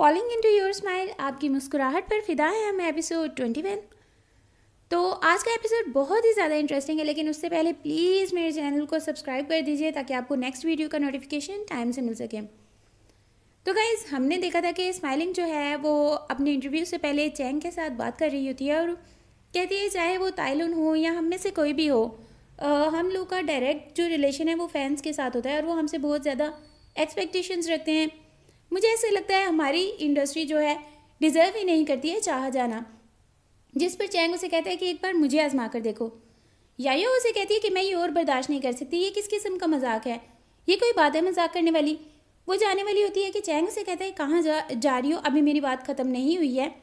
falling into your smile आपकी मुस्कुराहट पर फिदा है हम एपिसोड ट्वेंटी वन तो आज का एपिसोड बहुत ही ज़्यादा इंटरेस्टिंग है लेकिन उससे पहले प्लीज़ मेरे चैनल को सब्सक्राइब कर दीजिए ताकि आपको नेक्स्ट वीडियो का नोटिफिकेशन टाइम से मिल सके तो गाइज़ हमने देखा था कि स्माइलिंग जो है वो अपने इंटरव्यू से पहले चैंग के साथ बात कर रही होती है और कहती है चाहे वो ताइलुन हो या हम में से कोई भी हो आ, हम लोग का डायरेक्ट जो रिलेशन है वो फैंस के साथ होता है और वो हमसे बहुत ज़्यादा एक्सपेक्टेशंस रखते हैं मुझे ऐसे लगता है हमारी इंडस्ट्री जो है डिज़र्व ही नहीं करती है चाह जाना जिस पर चैंग उसे कहता है कि एक बार मुझे आजमा कर देखो यायो उसे कहती है कि मैं ये और बर्दाश्त नहीं कर सकती ये किस किस्म का मजाक है ये कोई बात है मजाक करने वाली वो जाने वाली होती है कि चैंग उसे कहता है कहाँ जा जा रही हो अभी मेरी बात ख़त्म नहीं हुई है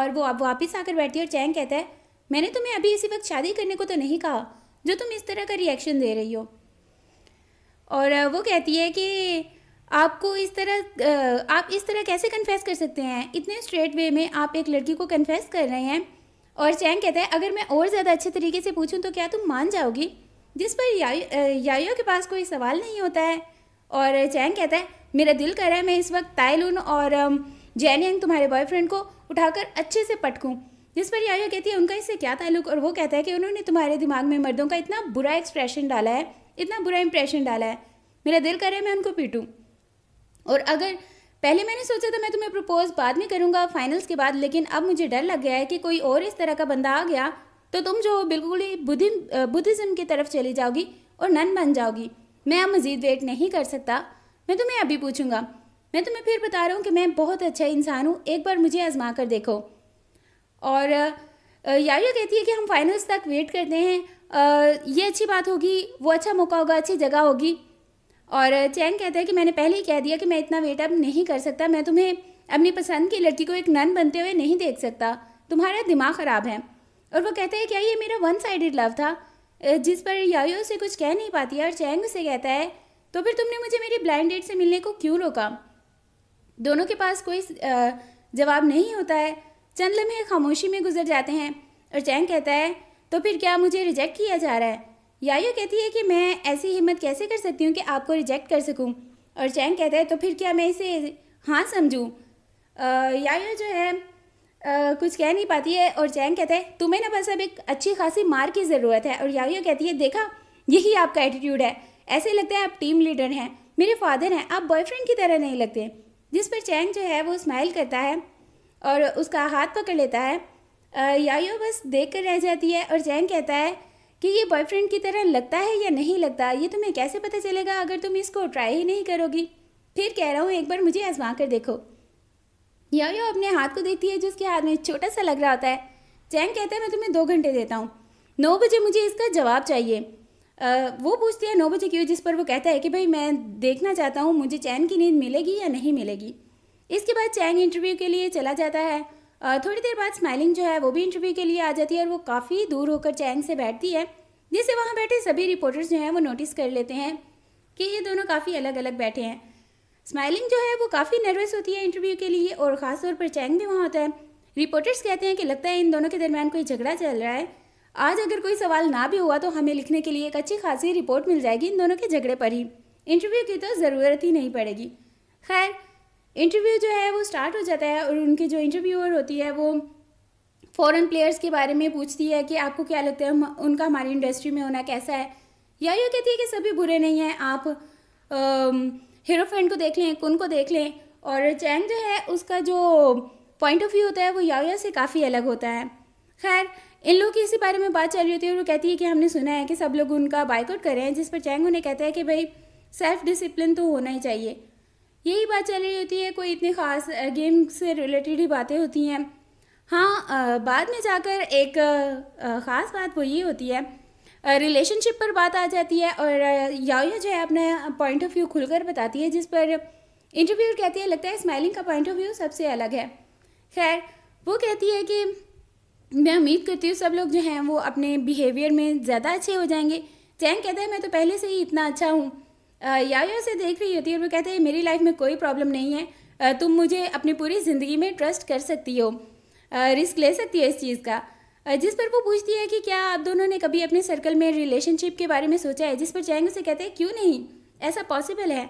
और वो अब वापस आकर बैठती है और चैंग कहता है मैंने तुम्हें अभी इसी वक्त शादी करने को तो नहीं कहा जो तुम इस तरह का रिएक्शन दे रही हो और वो कहती है कि आपको इस तरह आप इस तरह कैसे कन्फेस कर सकते हैं इतने स्ट्रेट वे में आप एक लड़की को कन्फेस कर रहे हैं और चैंग कहता है अगर मैं और ज़्यादा अच्छे तरीके से पूछूं तो क्या तुम मान जाओगी जिस पर या, यायो के पास कोई सवाल नहीं होता है और चैंग कहता है मेरा दिल कर रहा है मैं इस वक्त तायलुन और जैनियंग तुम्हारे बॉयफ्रेंड को उठाकर अच्छे से पटकूँ जिस पर यायो कहती है उनका इससे क्या ताल्लुक और वो कहता है कि उन्होंने तुम्हारे दिमाग में मर्दों का इतना बुरा एक्सप्रेशन डाला है इतना बुरा इंप्रेशन डाला है मेरा दिल कर रहा है मैं उनको पीटूँ और अगर पहले मैंने सोचा था मैं तुम्हें प्रपोज बाद में करूँगा फाइनल्स के बाद लेकिन अब मुझे डर लग गया है कि कोई और इस तरह का बंदा आ गया तो तुम जो बिल्कुल ही बुद्धि बुद्धिज़्म की तरफ चली जाओगी और नन बन जाओगी मैं अब मज़ीद वेट नहीं कर सकता मैं तुम्हें अभी पूछूंगा मैं तुम्हें फिर बता रहा हूँ कि मैं बहुत अच्छा इंसान हूँ एक बार मुझे आजमा कर देखो और यारिया कहती है कि हम फाइनल्स तक वेट करते हैं ये अच्छी बात होगी वो अच्छा मौका होगा अच्छी जगह होगी और चैंग कहता है कि मैंने पहले ही कह दिया कि मैं इतना वेट अप नहीं कर सकता मैं तुम्हें अपनी पसंद की लड़की को एक नन बनते हुए नहीं देख सकता तुम्हारा दिमाग ख़राब है और वो कहता है क्या ये मेरा वन साइडेड लव था जिस पर यायो उसे कुछ कह नहीं पाती है और चैंग उसे कहता है तो फिर तुमने मुझे मेरी ब्लाइंड डेट से मिलने को क्यों रोका दोनों के पास कोई जवाब नहीं होता है चंद लम्हे खामोशी में गुजर जाते हैं और चैंग कहता है तो फिर क्या मुझे रिजेक्ट किया जा रहा है याया कहती है कि मैं ऐसी हिम्मत कैसे कर सकती हूँ कि आपको रिजेक्ट कर सकूँ और चैंग कहता है तो फिर क्या मैं इसे हाँ समझूँ याया जो है आ, कुछ कह नहीं पाती है और चैंग कहता है तुम्हें ना बस अब एक अच्छी खासी मार की ज़रूरत है और याया कहती है देखा यही आपका एटीट्यूड है ऐसे लगता है आप टीम लीडर हैं मेरे फादर हैं आप बॉयफ्रेंड की तरह नहीं लगते जिस पर चैंग जो है वो स्माइल करता है और उसका हाथ पकड़ लेता है यायो बस देख कर रह जाती है और चैंग कहता है कि ये बॉयफ्रेंड की तरह लगता है या नहीं लगता ये तुम्हें कैसे पता चलेगा अगर तुम इसको ट्राई ही नहीं करोगी फिर कह रहा हूँ एक बार मुझे आजमा कर देखो याओ यो अपने हाथ को देखती है जो उसके हाथ में छोटा सा लग रहा होता है चैंग कहता है मैं तुम्हें दो घंटे देता हूँ नौ बजे मुझे इसका जवाब चाहिए आ, वो पूछती है नौ बजे क्यों जिस पर वो कहता है कि भाई मैं देखना चाहता हूँ मुझे चैन की नींद मिलेगी या नहीं मिलेगी इसके बाद चैंग इंटरव्यू के लिए चला जाता है थोड़ी देर बाद स्माइलिंग जो है वो भी इंटरव्यू के लिए आ जाती है और वो काफ़ी दूर होकर चैंग से बैठती है जिसे वहाँ बैठे सभी रिपोर्टर्स जो हैं वो नोटिस कर लेते हैं कि ये दोनों काफ़ी अलग अलग बैठे हैं स्माइलिंग जो है वो काफ़ी नर्वस होती है इंटरव्यू के लिए और ख़ास तौर पर चैंग भी वहाँ होता है रिपोर्टर्स कहते हैं कि लगता है इन दोनों के दरमियान कोई झगड़ा चल रहा है आज अगर कोई सवाल ना भी हुआ तो हमें लिखने के लिए एक अच्छी खासी रिपोर्ट मिल जाएगी इन दोनों के झगड़े पर ही इंटरव्यू की तो ज़रूरत ही नहीं पड़ेगी खैर इंटरव्यू जो है वो स्टार्ट हो जाता है और उनकी जो इंटरव्यूअर होती है वो फॉरेन प्लेयर्स के बारे में पूछती है कि आपको क्या लगता है उनका हमारी इंडस्ट्री में होना कैसा है या ये कहती है कि सभी बुरे नहीं हैं आप हीरो फ्रेंड को देख लें कुन को देख लें और चैंग जो है उसका जो पॉइंट ऑफ व्यू होता है वो याया से काफ़ी अलग होता है खैर इन लोगों की इसी बारे में बात चल रही होती है और वो कहती है कि हमने सुना है कि सब लोग उनका बाइकआउट कर रहे हैं जिस पर चैंग उन्हें कहता है कि भाई सेल्फ डिसिप्लिन तो होना ही चाहिए यही बात चल रही होती है कोई इतनी ख़ास गेम से रिलेटेड ही बातें होती हैं हाँ बाद में जाकर एक ख़ास बात वो ये होती है रिलेशनशिप पर बात आ जाती है और याओ जो है अपना पॉइंट ऑफ व्यू खुलकर बताती है जिस पर इंटरव्यू कहती है लगता है स्माइलिंग का पॉइंट ऑफ व्यू सबसे अलग है खैर वो कहती है कि मैं उम्मीद करती हूँ सब लोग जो हैं वो अपने बिहेवियर में ज़्यादा अच्छे हो जाएंगे चैंग कहता है मैं तो पहले से ही इतना अच्छा हूँ यायो उसे देख रही होती है और वो कहते हैं मेरी लाइफ में कोई प्रॉब्लम नहीं है तुम मुझे अपनी पूरी ज़िंदगी में ट्रस्ट कर सकती हो रिस्क ले सकती है इस चीज़ का जिस पर वो पूछती है कि क्या आप दोनों ने कभी अपने सर्कल में रिलेशनशिप के बारे में सोचा है जिस पर चैंग उसे कहते हैं क्यों नहीं ऐसा पॉसिबल है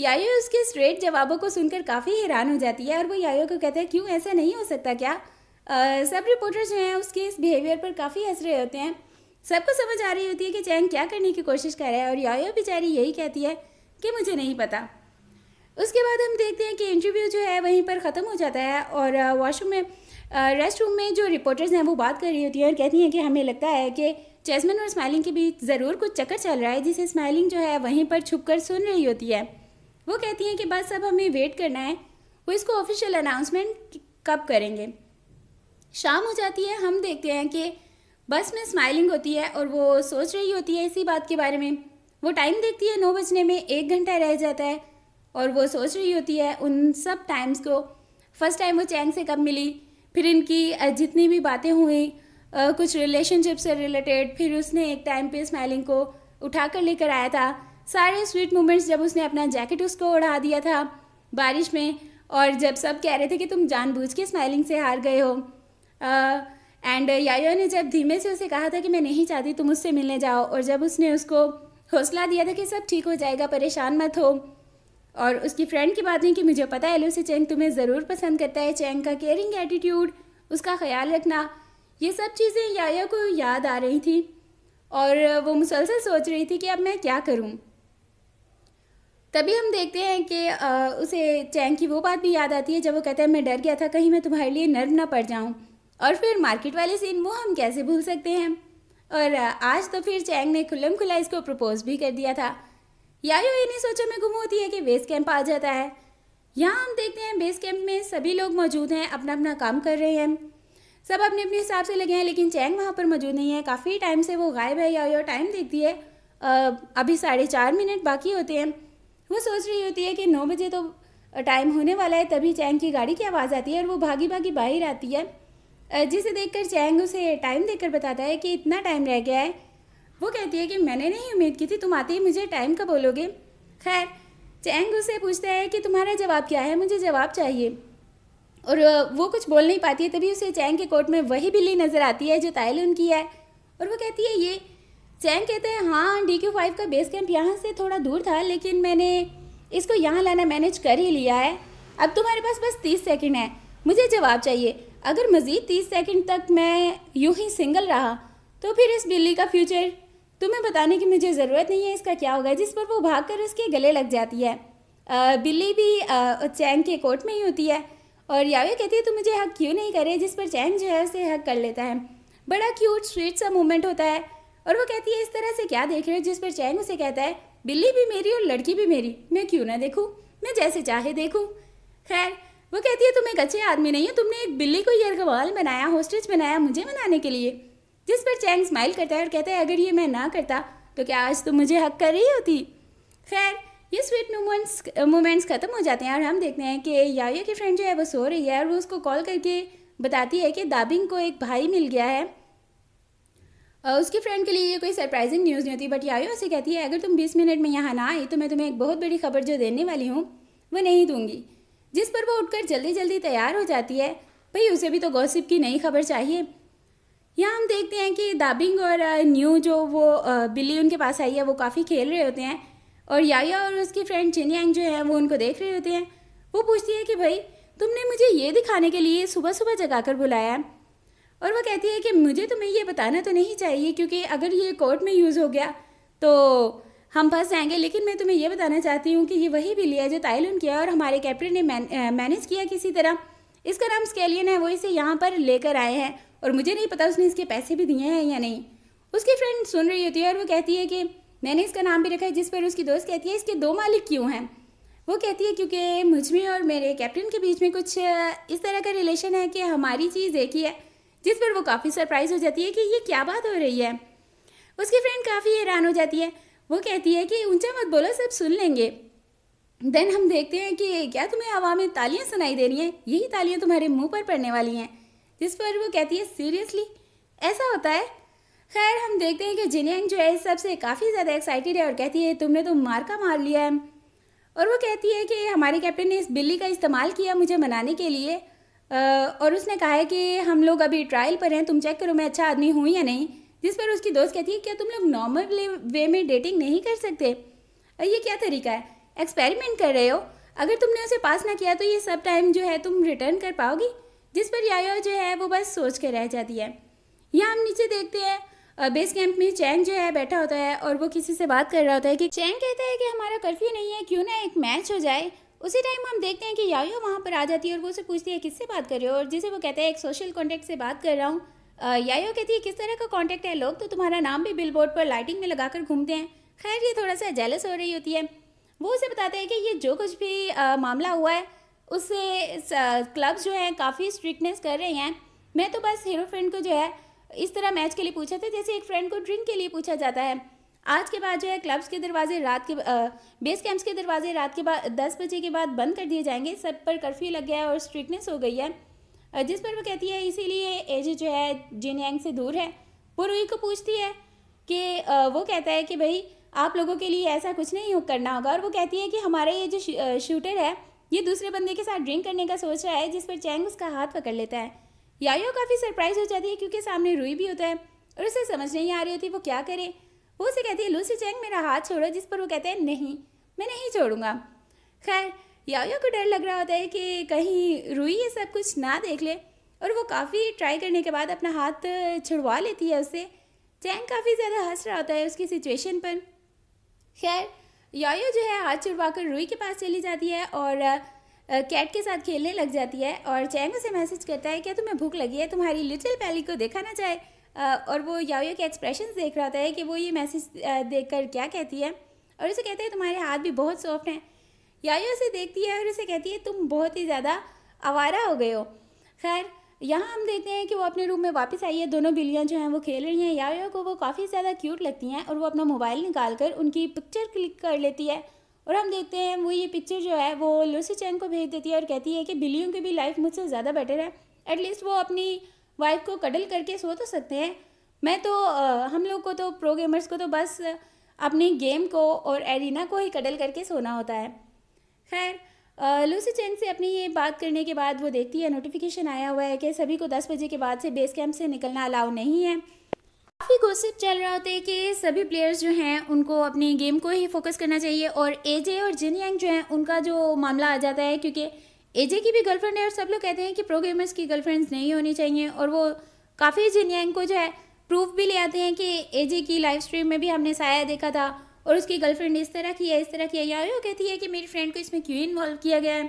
यायो उसके स्ट्रेट जवाबों को सुनकर काफ़ी हैरान हो जाती है और वो यायो को कहते हैं क्यों ऐसा नहीं हो सकता क्या आ, सब रिपोर्टर्स जो हैं उसके इस बिहेवियर पर काफ़ी हंस रहे होते हैं सबको समझ आ रही होती है कि चैंग क्या करने की कोशिश कर रहा है और यायो बेचारी यही कहती है कि मुझे नहीं पता उसके बाद हम देखते हैं कि इंटरव्यू जो है वहीं पर ख़त्म हो जाता है और वॉशरूम में रेस्ट रूम में जो रिपोर्टर्स हैं वो बात कर रही होती हैं और कहती हैं कि हमें लगता है कि जैस्मिन और स्माइलिंग के बीच ज़रूर कुछ चक्कर चल रहा है जिसे स्माइलिंग जो है वहीं पर छुप कर सुन रही होती है वो कहती हैं कि बस अब हमें वेट करना है वो इसको ऑफिशियल अनाउंसमेंट कब करेंगे शाम हो जाती है हम देखते हैं कि बस में स्माइलिंग होती है और वो सोच रही होती है इसी बात के बारे में वो टाइम देखती है नौ बजने में एक घंटा रह जाता है और वो सोच रही होती है उन सब टाइम्स को फर्स्ट टाइम वो चैंग से कब मिली फिर इनकी जितनी भी बातें हुई कुछ रिलेशनशिप से रिलेटेड फिर उसने एक टाइम पे स्माइलिंग को उठा कर लेकर आया था सारे स्वीट मोमेंट्स जब उसने अपना जैकेट उसको उड़ा दिया था बारिश में और जब सब कह रहे थे कि तुम जानबूझ के स्माइलिंग से हार गए हो आ, एंड यायो uh, ने जब धीमे से उसे कहा था कि मैं नहीं चाहती तुम उससे मिलने जाओ और जब उसने उसको हौसला दिया था कि सब ठीक हो जाएगा परेशान मत हो और उसकी फ्रेंड की बात नहीं कि मुझे पता है लूसी चैंग तुम्हें ज़रूर पसंद करता है चैंग का केयरिंग एटीट्यूड उसका ख्याल रखना ये सब चीज़ें याया को याद आ रही थी और uh, वो मुसलसल सोच रही थी कि अब मैं क्या करूं तभी हम देखते हैं कि uh, उसे चैंग की वो बात भी याद आती है जब वो कहता है मैं डर गया था कहीं मैं तुम्हारे लिए नर्व ना पड़ जाऊँ और फिर मार्केट वाले सीन वो हम कैसे भूल सकते हैं और आज तो फिर चैंग ने खुलम खुला इसको प्रपोज भी कर दिया था यायो ये नहीं सोचों में गुम होती है कि बेस कैंप आ जाता है यहाँ हम देखते हैं बेस कैंप में सभी लोग मौजूद हैं अपना अपना काम कर रहे हैं सब अपने अपने हिसाब से लगे हैं लेकिन चैंग वहाँ पर मौजूद नहीं है काफ़ी टाइम से वो गायब है यायो टाइम देखती है अभी साढ़े चार मिनट बाकी होते हैं वो सोच रही होती है कि नौ बजे तो टाइम होने वाला है तभी चैंग की गाड़ी की आवाज़ आती है और वो भागी भागी बाहर आती है जिसे देखकर चैंग उसे टाइम देकर बताता है कि इतना टाइम रह गया है वो कहती है कि मैंने नहीं उम्मीद की थी तुम आते ही मुझे टाइम का बोलोगे खैर चैंग उसे पूछता है कि तुम्हारा जवाब क्या है मुझे जवाब चाहिए और वो कुछ बोल नहीं पाती है तभी उसे चैंग के कोर्ट में वही बिल्ली नज़र आती है जो तायल उनकी है और वो कहती है ये चैंग कहते हैं हाँ डी क्यू फाइव का बेस कैंप यहाँ से थोड़ा दूर था लेकिन मैंने इसको यहाँ लाना मैनेज कर ही लिया है अब तुम्हारे पास बस तीस सेकेंड है मुझे जवाब चाहिए अगर मज़ीद तीस सेकंड तक मैं यूं ही सिंगल रहा तो फिर इस बिल्ली का फ्यूचर तुम्हें बताने की मुझे ज़रूरत नहीं है इसका क्या होगा जिस पर वो भाग कर उसके गले लग जाती है आ, बिल्ली भी आ, चैंग के कोट में ही होती है और यावे कहती है तो मुझे हक क्यों नहीं करे जिस पर चैंग जो है उसे हक कर लेता है बड़ा क्यूट स्वीट सा मोमेंट होता है और वो कहती है इस तरह से क्या देख रहे हो जिस पर चैंग उसे कहता है बिल्ली भी मेरी और लड़की भी मेरी मैं क्यों ना देखूँ मैं जैसे चाहे देखूँ खैर वो कहती है तुम एक अच्छे आदमी नहीं हो तुमने एक बिल्ली को यरगवाल बनाया होस्टेज बनाया मुझे मनाने के लिए जिस पर चैंग स्माइल करता है और कहता है अगर ये मैं ना करता तो क्या आज तुम मुझे हक कर रही होती खैर ये स्वीट मोमेंट्स मोमेंट्स ख़त्म हो जाते हैं और हम देखते हैं कि याया की फ्रेंड जो है वो सो रही है और वो उसको कॉल करके बताती है कि दाबिंग को एक भाई मिल गया है और उसकी फ्रेंड के लिए ये कोई सरप्राइजिंग न्यूज़ नहीं होती बट यायो उसे कहती है अगर तुम 20 मिनट में यहाँ ना आई तो मैं तुम्हें एक बहुत बड़ी खबर जो देने वाली हूँ वो नहीं दूंगी जिस पर वो उठकर जल्दी जल्दी तैयार हो जाती है भाई उसे भी तो गॉसिप की नई खबर चाहिए यहाँ हम देखते हैं कि दाबिंग और न्यू जो वो बिल्ली उनके पास आई है वो काफ़ी खेल रहे होते हैं और याया और उसकी फ्रेंड चिनियांग जो है वो उनको देख रहे होते हैं वो पूछती है कि भाई तुमने मुझे ये दिखाने के लिए सुबह सुबह जगा कर बुलाया और वो कहती है कि मुझे तुम्हें ये बताना तो नहीं चाहिए क्योंकि अगर ये कोर्ट में यूज़ हो गया तो हम फंस जाएंगे लेकिन मैं तुम्हें यह बताना चाहती हूँ कि ये वही बिल्ली है जो ताइलैंड किया और हमारे कैप्टन ने मैनेज किया किसी तरह इसका नाम स्केलियन है वो इसे यहाँ पर लेकर आए हैं और मुझे नहीं पता उसने इसके पैसे भी दिए हैं या नहीं उसकी फ्रेंड सुन रही होती है और वो कहती है कि मैंने इसका नाम भी रखा है जिस पर उसकी दोस्त कहती है इसके दो मालिक क्यों हैं वो कहती है क्योंकि मुझ में और मेरे कैप्टन के बीच में कुछ इस तरह का रिलेशन है कि हमारी चीज़ एक ही है जिस पर वो काफ़ी सरप्राइज हो जाती है कि ये क्या बात हो रही है उसकी फ्रेंड काफ़ी हैरान हो जाती है वो कहती है कि ऊंचा मत बोलो सब सुन लेंगे देन हम देखते हैं कि क्या तुम्हें हवा में तालियां सुनाई दे रही हैं यही तालियां तुम्हारे मुंह पर पड़ने वाली हैं जिस पर वो कहती है सीरियसली ऐसा होता है खैर हम देखते हैं कि जिनियंग जो है सबसे काफ़ी ज़्यादा एक्साइटेड है और कहती है तुमने तो मार का मार लिया है और वो कहती है कि हमारे कैप्टन ने इस बिल्ली का इस्तेमाल किया मुझे मनाने के लिए और उसने कहा है कि हम लोग अभी ट्रायल पर हैं तुम चेक करो मैं अच्छा आदमी हूँ या नहीं जिस पर उसकी दोस्त कहती है क्या तुम लोग नॉर्मल वे में डेटिंग नहीं कर सकते ये क्या तरीका है एक्सपेरिमेंट कर रहे हो अगर तुमने उसे पास ना किया तो ये सब टाइम जो है तुम रिटर्न कर पाओगी जिस पर यायो जो है वो बस सोच के रह जाती है यहाँ हम नीचे देखते हैं बेस कैंप में चैंग जो है बैठा होता है और वो किसी से बात कर रहा होता है कि चैंग कहता है कि हमारा कर्फ्यू नहीं है क्यों ना एक मैच हो जाए उसी टाइम हम देखते हैं कि यायो वहाँ पर आ जाती है और वो उसे पूछती है किससे बात कर रहे हो और जिसे वो कहता है एक सोशल कॉन्टेक्ट से बात कर रहा हूँ यायो कहती है किस तरह का कॉन्टेक्ट है लोग तो तुम्हारा नाम भी बिल बोर्ड पर लाइटिंग में लगा घूमते हैं खैर ये थोड़ा सा जेलस हो रही होती है वो उसे बताते हैं कि ये जो कुछ भी आ, मामला हुआ है उससे क्लब्स जो हैं काफ़ी स्ट्रिक्टनेस कर रहे हैं मैं तो बस हीरो फ्रेंड को जो है इस तरह मैच के लिए पूछा था जैसे एक फ्रेंड को ड्रिंक के लिए पूछा जाता है आज के बाद जो है क्लब्स के दरवाजे रात के आ, बेस कैंप्स के दरवाजे रात के बाद दस बजे के बाद बंद कर दिए जाएंगे सब पर कर्फ्यू लग गया है और स्ट्रिक्टनेस हो गई है जिस पर वो कहती है इसीलिए एज जो है जिन यांग से दूर है वो रूही को पूछती है कि वो कहता है कि भाई आप लोगों के लिए ऐसा कुछ नहीं हो करना होगा और वो कहती है कि हमारा ये जो शूटर है ये दूसरे बंदे के साथ ड्रिंक करने का सोच रहा है जिस पर चैंग उसका हाथ पकड़ लेता है यायो काफ़ी सरप्राइज हो जाती है क्योंकि सामने रूई भी होता है और उसे समझ नहीं आ रही होती वो क्या करे वो उसे कहती है लूसी चैंग मेरा हाथ छोड़ो जिस पर वो कहते हैं नहीं मैं नहीं छोड़ूंगा खैर याया को डर लग रहा होता है कि कहीं रुई ये सब कुछ ना देख ले और वो काफ़ी ट्राई करने के बाद अपना हाथ छुड़वा लेती है उससे चैंग काफ़ी ज़्यादा हंस रहा होता है उसकी सिचुएशन पर खैर यायो जो है हाथ छुड़वा कर रुई के पास चली जाती है और कैट के साथ खेलने लग जाती है और चैंग उसे मैसेज करता है क्या तुम्हें भूख लगी है तुम्हारी लिटिल पैली को देखा ना जाए और वो यायो के एक्सप्रेशन देख रहा होता है कि वो ये मैसेज देख कर क्या कहती है और उसे कहते हैं तुम्हारे हाथ भी बहुत सॉफ्ट हैं याया उसे देखती है और उसे कहती है तुम बहुत ही ज़्यादा आवारा हो गए हो खैर यहाँ हम देखते हैं कि वो अपने रूम में वापस आई है दोनों बिल्लियाँ जो हैं वो खेल रही हैं यायो को वो काफ़ी ज़्यादा क्यूट लगती हैं और वो अपना मोबाइल निकाल कर उनकी पिक्चर क्लिक कर लेती है और हम देखते हैं वो ये पिक्चर जो है वो लूसी चैन को भेज देती है और कहती है कि बिल्लियों की भी लाइफ मुझसे ज़्यादा बेटर है एटलीस्ट वो अपनी वाइफ को कडल करके सो तो सकते हैं मैं तो आ, हम लोग को तो प्रोग्रामर्स को तो बस अपनी गेम को और एरिना को ही कडल करके सोना होता है खैर लूसी चैन से अपनी ये बात करने के बाद वो देखती है नोटिफिकेशन आया हुआ है कि सभी को दस बजे के बाद से बेस कैंप से निकलना अलाउ नहीं है काफ़ी गोसिप चल रहा होते हैं कि सभी प्लेयर्स जो हैं उनको अपनी गेम को ही फोकस करना चाहिए और एजे और जिन यंग जो हैं उनका जो मामला आ जाता है क्योंकि एजे की भी गर्लफ्रेंड है और सब लोग कहते हैं कि प्रो गेमर्स की गर्लफ्रेंड्स नहीं होनी चाहिए और वो काफ़ी जिन यंग को जो है प्रूफ भी ले आते हैं कि एजे की लाइव स्ट्रीम में भी हमने साया देखा था और उसकी गर्लफ्रेंड इस तरह की है इस तरह की है यार वो कहती है कि मेरी फ्रेंड को इसमें क्यों इन्वॉल्व किया गया है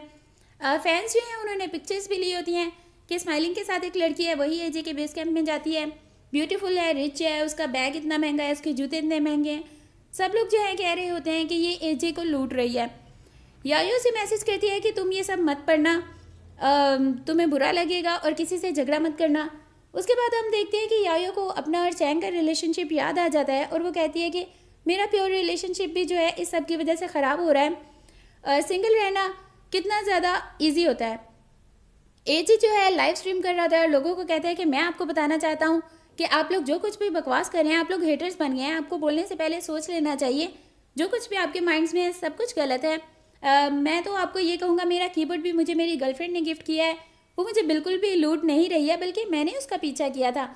फैंस जो हैं उन्होंने पिक्चर्स भी ली होती हैं कि स्माइलिंग के साथ एक लड़की है वही है जी के बेस कैंप में जाती है ब्यूटीफुल है रिच है उसका बैग इतना महंगा है उसके जूते इतने महंगे हैं सब लोग जो है कह रहे होते हैं कि ये एजे को लूट रही है यायो से मैसेज करती है कि तुम ये सब मत पढ़ना तुम्हें बुरा लगेगा और किसी से झगड़ा मत करना उसके बाद हम देखते हैं कि यायो को अपना और चैंग का रिलेशनशिप याद आ जाता है और वो कहती है कि मेरा प्योर रिलेशनशिप भी जो है इस सब की वजह से ख़राब हो रहा है सिंगल रहना कितना ज़्यादा ईजी होता है ए जी जो है लाइव स्ट्रीम कर रहा था और लोगों को कहता है कि मैं आपको बताना चाहता हूँ कि आप लोग जो कुछ भी बकवास कर रहे हैं आप लोग हेटर्स बन गए हैं आपको बोलने से पहले सोच लेना चाहिए जो कुछ भी आपके माइंड्स में है सब कुछ गलत है uh, मैं तो आपको ये कहूँगा मेरा कीबोर्ड भी मुझे मेरी गर्लफ्रेंड ने गिफ्ट किया है वो मुझे बिल्कुल भी लूट नहीं रही है बल्कि मैंने उसका पीछा किया था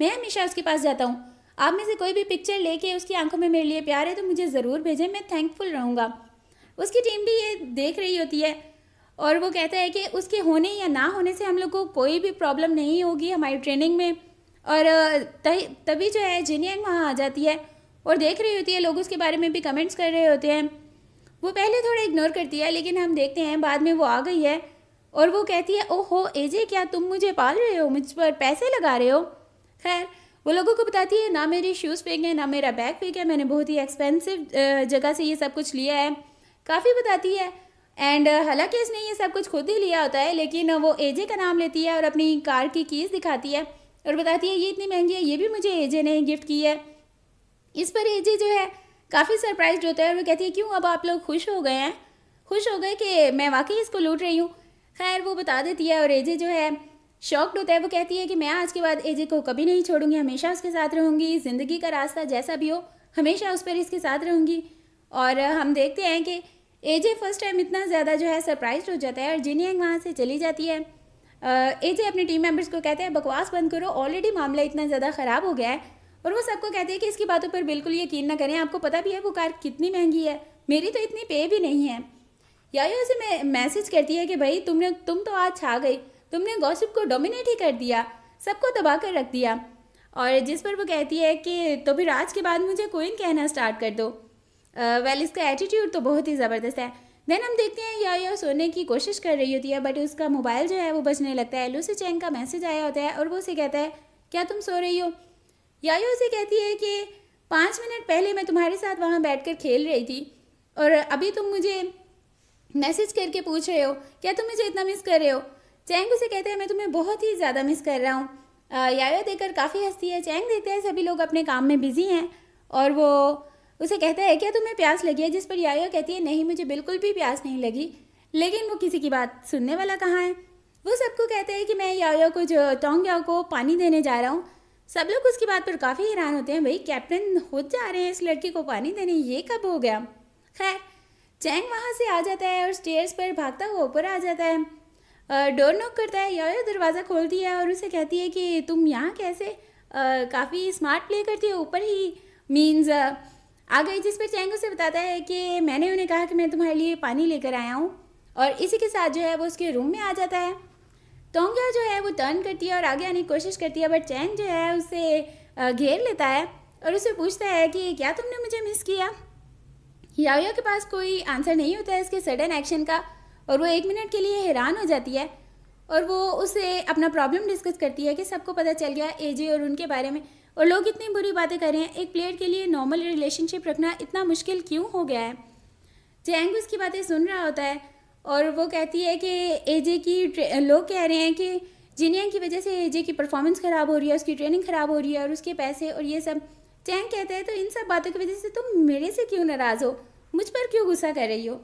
मैं हमेशा उसके पास जाता हूँ आप में से कोई भी पिक्चर लेके उसकी आंखों में मेरे लिए प्यार है तो मुझे ज़रूर भेजें मैं थैंकफुल रहूँगा उसकी टीम भी ये देख रही होती है और वो कहता है कि उसके होने या ना होने से हम लोग को कोई भी प्रॉब्लम नहीं होगी हमारी ट्रेनिंग में और तभी जो है जिनियंग वहाँ आ जाती है और देख रही होती है लोग उसके बारे में भी कमेंट्स कर रहे होते हैं वो पहले थोड़ा इग्नोर करती है लेकिन हम देखते हैं बाद में वो आ गई है और वो कहती है ओहो एजे क्या तुम मुझे पाल रहे हो मुझ पर पैसे लगा रहे हो खैर वो लोगों को बताती है ना मेरे शूज़ फेंक है ना मेरा बैग फेंक है मैंने बहुत ही एक्सपेंसिव जगह से ये सब कुछ लिया है काफ़ी बताती है एंड हालांकि इसने ये सब कुछ खुद ही लिया होता है लेकिन वो एजे का नाम लेती है और अपनी कार की कीज़ दिखाती है और बताती है ये इतनी महंगी है ये भी मुझे एजे ने गिफ्ट की है इस पर एजे जो है काफ़ी सरप्राइज होता है और वो कहती है क्यों अब आप लोग खुश हो गए हैं खुश हो गए कि मैं वाकई इसको लूट रही हूँ खैर वो बता देती है और एजे जो है शॉक्ड होता है वो कहती है कि मैं आज के बाद एजे को कभी नहीं छोड़ूंगी हमेशा उसके साथ रहूंगी ज़िंदगी का रास्ता जैसा भी हो हमेशा उस पर इसके साथ रहूंगी और हम देखते हैं कि एजे फर्स्ट टाइम इतना ज़्यादा जो है सरप्राइज हो जाता है और जिनियंग वहाँ से चली जाती है एजे अपने टीम मेम्बर्स को कहते हैं बकवास बंद करो ऑलरेडी मामला इतना ज़्यादा ख़राब हो गया है और वो सबको कहते हैं कि इसकी बातों पर बिल्कुल यकीन ना करें आपको पता भी है वो कार कितनी महंगी है मेरी तो इतनी पे भी नहीं है यायो उसे मैसेज करती है कि भाई तुमने तुम तो आज छा गई तुमने गॉसिप को डोमिनेट ही कर दिया सबको दबा कर रख दिया और जिस पर वो कहती है कि तो फिर आज के बाद मुझे कोइन कहना स्टार्ट कर दो वेल इसका एटीट्यूड तो बहुत ही ज़बरदस्त है देन हम देखते हैं या या सोने की कोशिश कर रही होती है बट उसका मोबाइल जो है वो बचने लगता है लूसी चैंग का मैसेज आया होता है और वो उसे कहता है क्या तुम सो रही हो या उसे कहती है कि पाँच मिनट पहले मैं तुम्हारे साथ वहाँ बैठ कर खेल रही थी और अभी तुम मुझे मैसेज करके पूछ रहे हो क्या तुम मुझे इतना मिस कर रहे हो चैंग उसे कहते हैं मैं तुम्हें बहुत ही ज़्यादा मिस कर रहा हूँ याया देखकर काफ़ी हंसती है चैंग देखते हैं सभी लोग अपने काम में बिजी हैं और वो उसे कहता है क्या तुम्हें प्यास लगी है जिस पर याया कहती है नहीं मुझे बिल्कुल भी प्यास नहीं लगी लेकिन वो किसी की बात सुनने वाला कहाँ है वो सबको कहते हैं कि मैं याया को जो टोंग को पानी देने जा रहा हूँ सब लोग उसकी बात पर काफ़ी हैरान होते हैं भाई कैप्टन खुद जा रहे हैं इस लड़की को पानी देने ये कब हो गया खैर चैंग वहाँ से आ जाता है और स्टेयर्स पर भागता हुआ ऊपर आ जाता है डोर नॉक करता है या दरवाज़ा खोलती है और उसे कहती है कि तुम यहाँ कैसे काफ़ी स्मार्ट प्ले करती हो ऊपर ही मीन्स आ गई जिस पर चैंग उसे बताता है कि मैंने उन्हें कहा कि मैं तुम्हारे लिए पानी लेकर आया हूँ और इसी के साथ जो है वो उसके रूम में आ जाता है तोंग्या जो है वो टर्न करती है और आगे आने की कोशिश करती है बट चैंग जो है उसे घेर लेता है और उसे पूछता है कि क्या तुमने मुझे मिस किया याओया के पास कोई आंसर नहीं होता है इसके सडन एक्शन का और वो एक मिनट के लिए हैरान हो जाती है और वो उसे अपना प्रॉब्लम डिस्कस करती है कि सबको पता चल गया एजे और उनके बारे में और लोग इतनी बुरी बातें कर रहे हैं एक प्लेयर के लिए नॉर्मल रिलेशनशिप रखना इतना मुश्किल क्यों हो गया है जैंग उसकी बातें सुन रहा होता है और वो कहती है कि एजे की लोग कह रहे हैं कि जीनिया की वजह से एजे की परफॉर्मेंस ख़राब हो रही है उसकी ट्रेनिंग ख़राब हो रही है और उसके पैसे और ये सब चैंग कहते हैं तो इन सब बातों की वजह से तुम मेरे से क्यों नाराज़ हो मुझ पर क्यों गुस्सा कर रही हो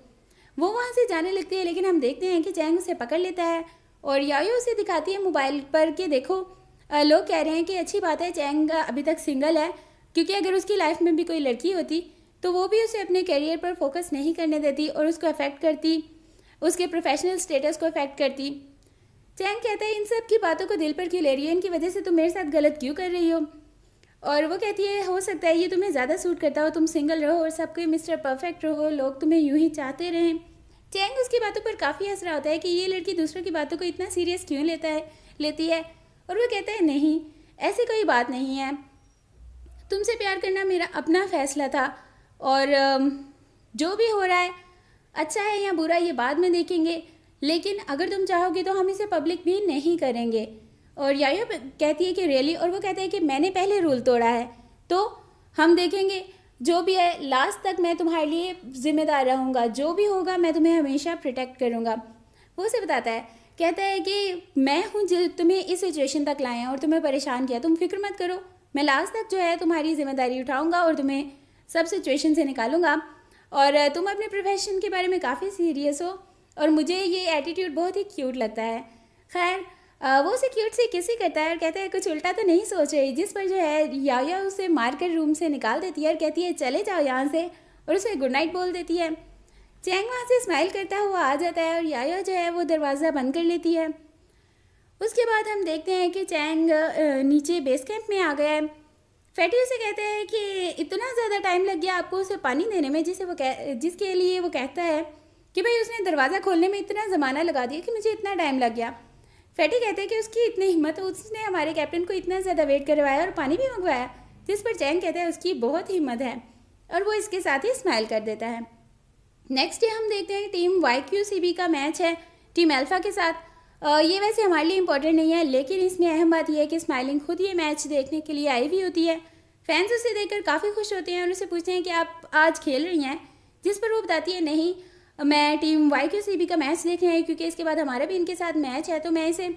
वो वहाँ से जाने लगती है लेकिन हम देखते हैं कि चैंग उसे पकड़ लेता है और यायो उसे दिखाती है मोबाइल पर कि देखो लोग कह रहे हैं कि अच्छी बात है चैंग अभी तक सिंगल है क्योंकि अगर उसकी लाइफ में भी कोई लड़की होती तो वो भी उसे अपने करियर पर फोकस नहीं करने देती और उसको अफेक्ट करती उसके प्रोफेशनल स्टेटस को अफेक्ट करती चैंग कहता है इन सब की बातों को दिल पर क्यों ले रही है इनकी वजह से तुम मेरे साथ गलत क्यों कर रही हो और वो कहती है हो सकता है ये तुम्हें ज़्यादा सूट करता हो तुम सिंगल रहो और सबके मिस्टर परफेक्ट रहो लोग तुम्हें यूं ही चाहते रहें चैंग उसकी बातों पर काफ़ी हंस रहा होता है कि ये लड़की दूसरों की बातों को इतना सीरियस क्यों लेता है लेती है और वो कहता है नहीं ऐसी कोई बात नहीं है तुमसे प्यार करना मेरा अपना फैसला था और जो भी हो रहा है अच्छा है या बुरा ये बाद में देखेंगे लेकिन अगर तुम चाहोगे तो हम इसे पब्लिक भी नहीं करेंगे और या कहती है कि रैली और वो कहते हैं कि मैंने पहले रूल तोड़ा है तो हम देखेंगे जो भी है लास्ट तक मैं तुम्हारे लिए ज़िम्मेदार रहूँगा जो भी होगा मैं तुम्हें हमेशा प्रोटेक्ट करूँगा वो उसे बताता है कहता है कि मैं हूँ जो तुम्हें इस सिचुएशन तक लाया और तुम्हें परेशान किया तुम फिक्र मत करो मैं लास्ट तक जो है तुम्हारी जिम्मेदारी उठाऊँगा और तुम्हें सब सिचुएशन से निकालूंगा और तुम अपने प्रोफेशन के बारे में काफ़ी सीरियस हो और मुझे ये एटीट्यूड बहुत ही क्यूट लगता है खैर वो उसे क्यूट से किसी करता है और कहता है कुछ उल्टा तो नहीं सोच रही जिस पर जो है याया उसे मार कर रूम से निकाल देती है और कहती है चले जाओ यहाँ से और उसे गुड नाइट बोल देती है चैंग वहाँ से स्माइल करता हुआ आ जाता है और याया जो है वो दरवाज़ा बंद कर लेती है उसके बाद हम देखते हैं कि चैंग नीचे बेस कैंप में आ गया है फैटी उसे कहते हैं कि इतना ज़्यादा टाइम लग गया आपको उसे पानी देने में जिसे वो कह जिसके लिए वो कहता है कि भाई उसने दरवाज़ा खोलने में इतना ज़माना लगा दिया कि मुझे इतना टाइम लग गया फैटी कहते हैं कि उसकी इतनी हिम्मत उसने हमारे कैप्टन को इतना ज़्यादा वेट करवाया और पानी भी मंगवाया जिस पर चैन कहते हैं उसकी बहुत हिम्मत है और वो इसके साथ ही स्माइल कर देता है नेक्स्ट डे हम देखते हैं कि team Y Q C B का मैच है टीम एल्फा के साथ ये वैसे हमारे लिए इम्पोर्टेंट नहीं है लेकिन इसमें अहम बात यह है कि स्माइलिंग खुद ये मैच देखने के लिए आई हुई होती है फैंस उसे देखकर काफ़ी खुश होते हैं और उसे पूछते हैं कि आप आज खेल रही हैं जिस पर वो बताती है नहीं मैं team Y Q C B का मैच देखने आई क्योंकि इसके बाद हमारा भी इनके साथ मैच है तो मैं इसे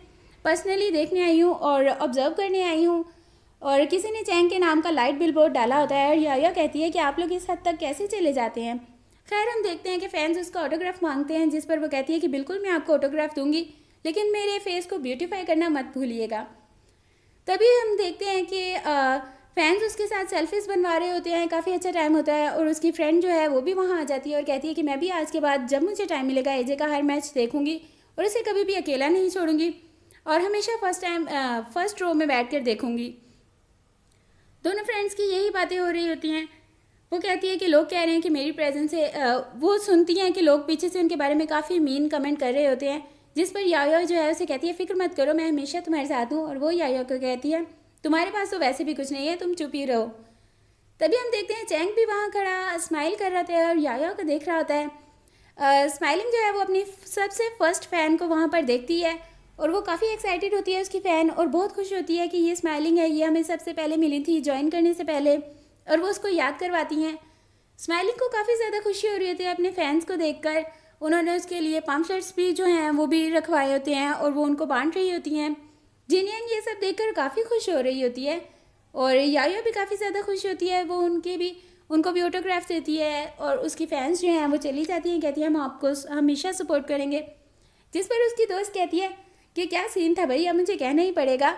पर्सनली देखने आई हूँ और ऑब्जर्व करने आई हूँ और किसी ने चैंग के नाम का लाइट बिल बोर्ड डाला होता है और या कहती है कि आप लोग इस हद तक कैसे चले जाते हैं खैर हम देखते हैं कि फैंस उसका ऑटोग्राफ मांगते हैं जिस पर वो कहती है कि बिल्कुल मैं आपको ऑटोग्राफ दूंगी लेकिन मेरे फेस को ब्यूटीफाई करना मत भूलिएगा तभी हम देखते हैं कि फैंस उसके साथ सेल्फीज बनवा रहे होते हैं काफ़ी अच्छा टाइम होता है और उसकी फ्रेंड जो है वो भी वहाँ आ जाती है और कहती है कि मैं भी आज के बाद जब मुझे टाइम मिलेगा एजे का हर मैच देखूंगी और उसे कभी भी अकेला नहीं छोड़ूंगी और हमेशा फर्स्ट टाइम फर्स्ट रो में बैठ कर देखूँगी दोनों फ्रेंड्स की यही बातें हो रही होती हैं वो कहती है कि लोग कह रहे हैं कि मेरी प्रेजेंस से वो सुनती हैं कि लोग पीछे से उनके बारे में काफ़ी मीन कमेंट कर रहे होते हैं जिस पर यायो जो है उसे कहती है फ़िक्र मत करो मैं हमेशा तुम्हारे साथ हूँ और वो यायो को कहती है तुम्हारे पास तो वैसे भी कुछ नहीं है तुम चुप ही रहो तभी हम देखते हैं चैंग भी वहाँ खड़ा स्माइल कर रहा था और याया को देख रहा होता है स्माइलिंग जो है वो अपनी सबसे फर्स्ट फ़ैन को वहाँ पर देखती है और वो काफ़ी एक्साइटेड होती है उसकी फ़ैन और बहुत खुश होती है कि ये स्माइलिंग है ये हमें सबसे पहले मिली थी ज्वाइन करने से पहले और वो उसको याद करवाती हैं स्माइलिंग को काफ़ी ज़्यादा खुशी हो रही होती है अपने फैंस को देख उन्होंने उसके लिए पम्पलेट्स भी जो हैं वो भी रखवाए होते हैं और वो उनको बांट रही होती हैं जिनियन ये सब देखकर काफ़ी खुश हो रही होती है और यायो भी काफ़ी ज़्यादा खुश होती है वो उनके भी उनको भी ऑटोग्राफ देती है और उसकी फ़ैन्स जो हैं वो चली जाती हैं कहती हैं हम आपको हमेशा सपोर्ट करेंगे जिस पर उसकी दोस्त कहती है कि क्या सीन था भाई अब मुझे कहना ही पड़ेगा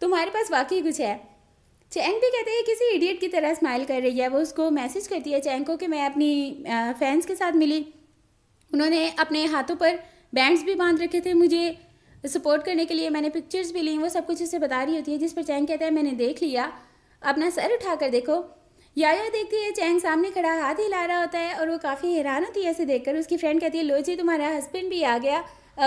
तुम्हारे पास वाकई कुछ है चैंग भी कहते हैं किसी इडियट की तरह स्माइल कर रही है वो उसको मैसेज करती है चैंग को कि मैं अपनी फैंस के साथ मिली उन्होंने अपने हाथों पर बैंड्स भी बांध रखे थे मुझे सपोर्ट करने के लिए मैंने पिक्चर्स भी ली वो सब कुछ उसे बता रही होती है जिस पर चैंग कहता है मैंने देख लिया अपना सर उठा कर देखो याया देखती है चैंग सामने खड़ा हाथ हिला रहा होता है और वो काफ़ी हैरान होती है ऐसे देखकर उसकी फ्रेंड कहती है लो जी तुम्हारा हस्बैंड भी आ गया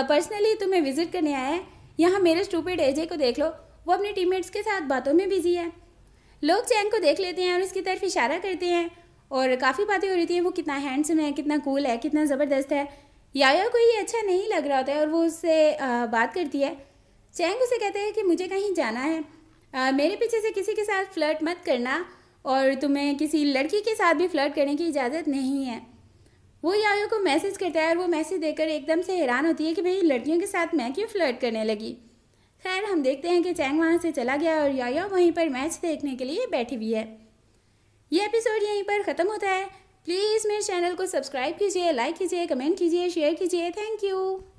पर्सनली तुम्हें विजिट करने आया है यहाँ मेरे स्टूपेड एजे को देख लो वो अपने टीममेट्स के साथ बातों में बिजी है लोग चैंग को देख लेते हैं और उसकी तरफ इशारा करते हैं और काफ़ी बातें हो रही थी वो कितना हैंडसम है कितना कूल है कितना ज़बरदस्त है याया को ये अच्छा नहीं लग रहा होता है और वो उससे बात करती है चैंग उसे कहते हैं कि मुझे कहीं जाना है आ, मेरे पीछे से किसी के साथ फ्लर्ट मत करना और तुम्हें किसी लड़की के साथ भी फ्लर्ट करने की इजाज़त नहीं है वो यायो को मैसेज करता है और वो मैसेज देकर एकदम से हैरान होती है कि भाई लड़कियों के साथ मैं क्यों फ्लर्ट करने लगी खैर हम देखते हैं कि चैंग वहाँ से चला गया और यायो वहीं पर मैच देखने के लिए बैठी हुई है ये एपिसोड यहीं पर ख़त्म होता है प्लीज़ मेरे चैनल को सब्सक्राइब कीजिए लाइक कीजिए कमेंट कीजिए शेयर कीजिए थैंक यू